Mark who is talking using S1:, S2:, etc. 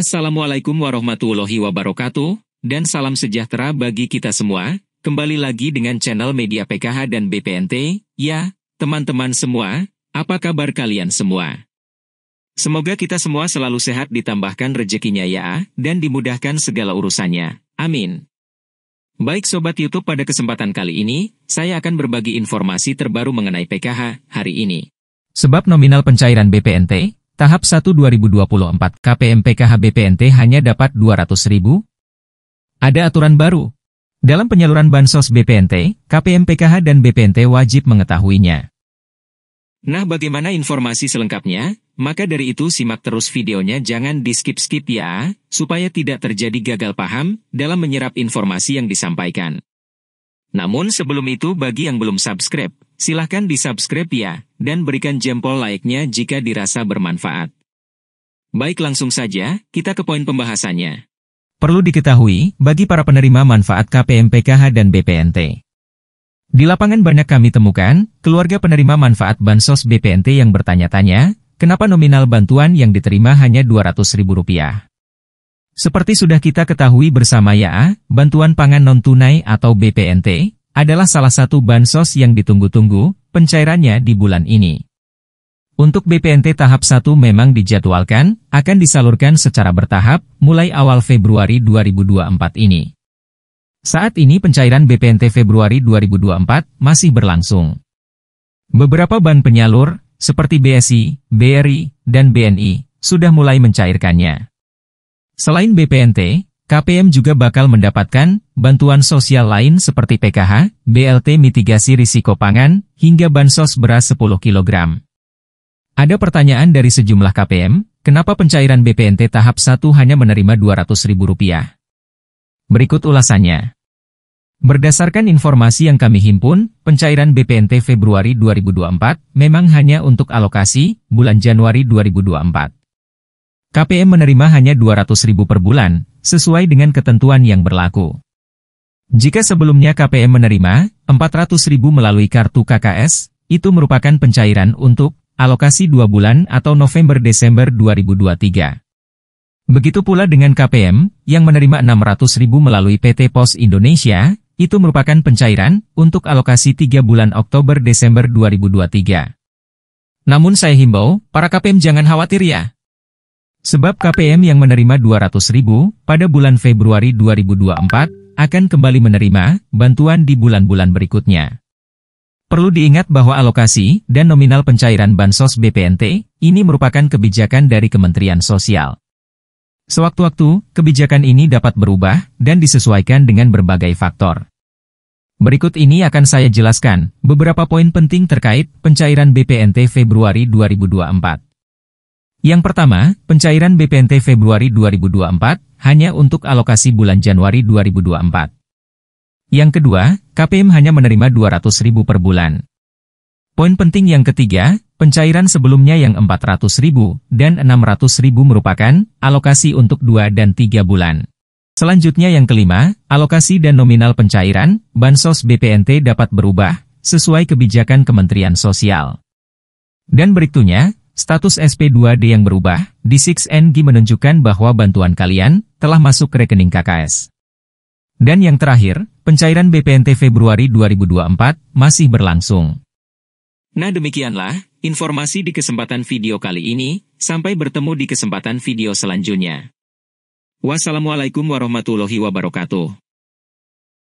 S1: Assalamualaikum warahmatullahi wabarakatuh, dan salam sejahtera bagi kita semua. Kembali lagi dengan channel media PKH dan BPNT, ya, teman-teman semua, apa kabar kalian semua? Semoga kita semua selalu sehat ditambahkan rezekinya ya, dan dimudahkan segala urusannya. Amin. Baik Sobat Youtube pada kesempatan kali ini, saya akan berbagi informasi terbaru mengenai PKH hari ini. Sebab nominal pencairan BPNT, tahap 1 2024 KPMPK BPNT hanya dapat 200 ribu? Ada aturan baru. Dalam penyaluran bansos BPNT, KPMPKH dan BPNT wajib mengetahuinya. Nah bagaimana informasi selengkapnya? Maka dari itu simak terus videonya jangan di skip-skip ya, supaya tidak terjadi gagal paham dalam menyerap informasi yang disampaikan. Namun sebelum itu bagi yang belum subscribe, Silahkan di-subscribe ya, dan berikan jempol like-nya jika dirasa bermanfaat. Baik langsung saja, kita ke poin pembahasannya. Perlu diketahui, bagi para penerima manfaat KPM PKH dan BPNT. Di lapangan banyak kami temukan, keluarga penerima manfaat Bansos BPNT yang bertanya-tanya, kenapa nominal bantuan yang diterima hanya Rp200.000. Seperti sudah kita ketahui bersama ya, Bantuan Pangan Non-Tunai atau BPNT, adalah salah satu bansos yang ditunggu-tunggu pencairannya di bulan ini. Untuk BPNT tahap 1 memang dijadwalkan akan disalurkan secara bertahap mulai awal Februari 2024 ini. Saat ini pencairan BPNT Februari 2024 masih berlangsung. Beberapa ban penyalur, seperti BSI, BRI, dan BNI, sudah mulai mencairkannya. Selain BPNT, KPM juga bakal mendapatkan bantuan sosial lain seperti PKH, BLT mitigasi risiko pangan, hingga bansos beras 10 kg. Ada pertanyaan dari sejumlah KPM, kenapa pencairan BPNT tahap 1 hanya menerima Rp200.000? Berikut ulasannya. Berdasarkan informasi yang kami himpun, pencairan BPNT Februari 2024 memang hanya untuk alokasi bulan Januari 2024. KPM menerima hanya 200.000 per bulan, sesuai dengan ketentuan yang berlaku. Jika sebelumnya KPM menerima 400.000 melalui kartu KKS, itu merupakan pencairan untuk alokasi 2 bulan atau November-Desember 2023. Begitu pula dengan KPM, yang menerima 600.000 melalui PT Pos Indonesia, itu merupakan pencairan untuk alokasi 3 bulan Oktober-Desember 2023. Namun saya himbau, para KPM jangan khawatir ya. Sebab KPM yang menerima 200.000 pada bulan Februari 2024 akan kembali menerima bantuan di bulan-bulan berikutnya. Perlu diingat bahwa alokasi dan nominal pencairan Bansos BPNT ini merupakan kebijakan dari Kementerian Sosial. Sewaktu-waktu, kebijakan ini dapat berubah dan disesuaikan dengan berbagai faktor. Berikut ini akan saya jelaskan beberapa poin penting terkait pencairan BPNT Februari 2024. Yang pertama, pencairan BPNT Februari 2024 hanya untuk alokasi bulan Januari 2024. Yang kedua, KPM hanya menerima 200 ribu per bulan. Poin penting yang ketiga, pencairan sebelumnya yang 400 ribu dan 600 ribu merupakan alokasi untuk 2 dan 3 bulan. Selanjutnya yang kelima, alokasi dan nominal pencairan, Bansos BPNT dapat berubah, sesuai kebijakan Kementerian Sosial. Dan berikutnya, Status SP2D yang berubah, di 6NG menunjukkan bahwa bantuan kalian telah masuk ke rekening KKS. Dan yang terakhir, pencairan BPNT Februari 2024 masih berlangsung. Nah demikianlah, informasi di kesempatan video kali ini, sampai bertemu di kesempatan video selanjutnya. Wassalamualaikum warahmatullahi wabarakatuh.